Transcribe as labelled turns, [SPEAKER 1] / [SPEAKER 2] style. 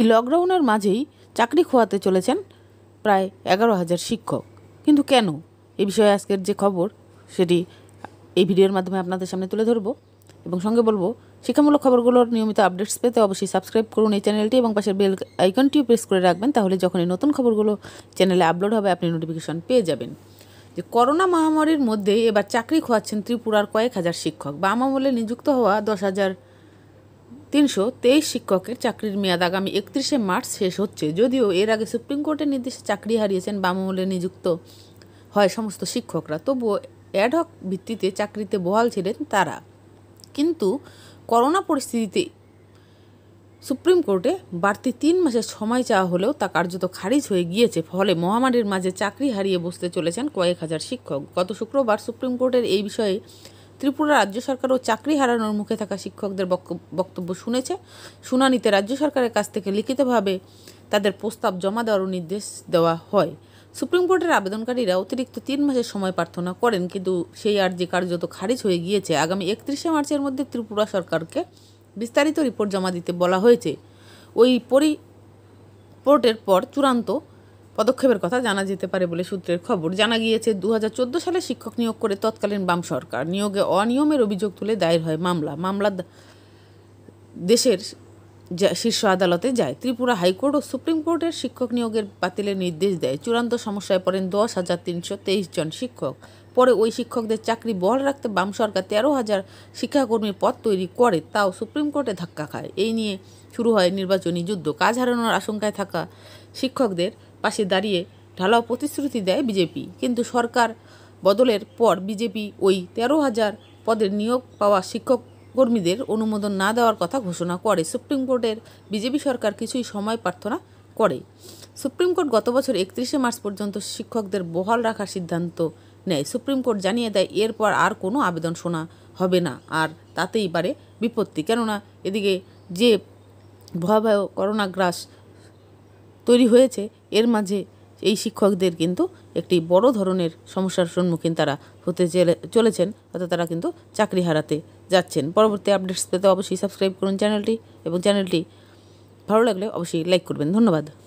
[SPEAKER 1] এই লকডাউনের মাঝেই চাকরি খোয়াতে চলেছেন প্রায় এগারো হাজার শিক্ষক কিন্তু কেন এ বিষয়ে আজকের যে খবর সেটি এই ভিডিওর মাধ্যমে আপনাদের সামনে তুলে ধরব এবং সঙ্গে বলবো শিক্ষামূলক খবরগুলোর নিয়মিত আপডেটস পেতে অবশ্যই সাবস্ক্রাইব করুন এই চ্যানেলটি এবং পাশের বেল আইকনটিও প্রেস করে রাখবেন তাহলে যখন এই নতুন খবরগুলো চ্যানেলে আপলোড হবে আপনি নোটিফিকেশন পেয়ে যাবেন যে করোনা মহামারীর মধ্যে এবার চাকরি খোয়াচ্ছেন ত্রিপুরার কয়েক হাজার শিক্ষক বা আমলে নিযুক্ত হওয়া দশ হাজার তিনশো তেইশ শিক্ষকের চাকরির মেয়াদ আগামী একত্রিশে মার্চ শেষ হচ্ছে যদিও এর আগে সুপ্রিম কোর্টের নির্দেশে চাকরি হারিয়েছেন বামমূলে নিযুক্ত হয় সমস্ত শিক্ষকরা তবুও অ্যাডহক ভিত্তিতে চাকরিতে বহাল ছিলেন তারা কিন্তু করোনা পরিস্থিতিতে সুপ্রিম কোর্টে বাড়তি তিন মাসের সময় চাওয়া হলেও তা কার্যত খারিজ হয়ে গিয়েছে ফলে মহামারীর মাঝে চাকরি হারিয়ে বসতে চলেছেন কয়েক হাজার শিক্ষক গত শুক্রবার সুপ্রিম কোর্টের এই বিষয়ে ত্রিপুরা রাজ্য সরকার ও চাকরি হারানোর মুখে থাকা শিক্ষকদের বক্তব্য শুনেছে শুনানিতে রাজ্য সরকারের কাছ থেকে লিখিতভাবে তাদের প্রস্তাব জমা দেওয়ারও নির্দেশ দেওয়া হয় সুপ্রিম কোর্টের আবেদনকারীরা অতিরিক্ত তিন মাসের সময় প্রার্থনা করেন কিন্তু সেই আর্জি কার্যত খারিজ হয়ে গিয়েছে আগামী একত্রিশে মার্চের মধ্যে ত্রিপুরা সরকারকে বিস্তারিত রিপোর্ট জমা দিতে বলা হয়েছে ওই পরিপোর্টের পর চূড়ান্ত পদক্ষেপের কথা জানা যেতে পারে বলে সূত্রের খবর জানা গিয়েছে দু সালে শিক্ষক নিয়োগ করে তৎকালীন বাম সরকার নিয়োগে অনিয়মের অভিযোগ তুলে দায়ের হয় মামলা মামলা দেশের শীর্ষ আদালতে যায় ত্রিপুরা হাইকোর্ট ও সুপ্রিম কোর্টের শিক্ষক নিয়োগের বাতিলের নির্দেশ দেয় চূড়ান্ত সমস্যায় পড়েন দশ হাজার তিনশো তেইশ জন শিক্ষক পরে ওই শিক্ষকদের চাকরি বহাল রাখতে বাম সরকার তেরো হাজার শিক্ষাকর্মীর পদ তৈরি করে তাও সুপ্রিম কোর্টে ধাক্কা খায় এই নিয়ে শুরু হয় নির্বাচনী যুদ্ধ কাজ হারানোর আশঙ্কায় থাকা শিক্ষকদের পাশে দাঁড়িয়ে ঢালাও প্রতিশ্রুতি দেয় বিজেপি কিন্তু সরকার বদলের পর বিজেপি ওই তেরো হাজার পদের নিয়োগ পাওয়া শিক্ষক কর্মীদের অনুমোদন না দেওয়ার কথা ঘোষণা করে সুপ্রিম কোর্টের বিজেপি সরকার কিছুই সময় প্রার্থনা করে সুপ্রিম কোর্ট গত বছর একত্রিশে মার্চ পর্যন্ত শিক্ষকদের বহাল রাখার সিদ্ধান্ত নেয় সুপ্রিম কোর্ট জানিয়ে দেয় এরপর আর কোনো আবেদন শোনা হবে না আর তাতেই পারে বিপত্তি কেননা এদিকে যে ভয়াবহ করোনাগ্রাস তৈরি হয়েছে এর মাঝে এই শিক্ষকদের কিন্তু একটি বড় ধরনের সমস্যার সম্মুখীন তারা হতে চলেছেন অর্থাৎ তারা কিন্তু চাকরি হারাতে যাচ্ছেন পরবর্তী আপডেটস পেতে অবশ্যই সাবস্ক্রাইব করুন চ্যানেলটি এবং চ্যানেলটি ভালো লাগলে অবশ্যই লাইক করবেন ধন্যবাদ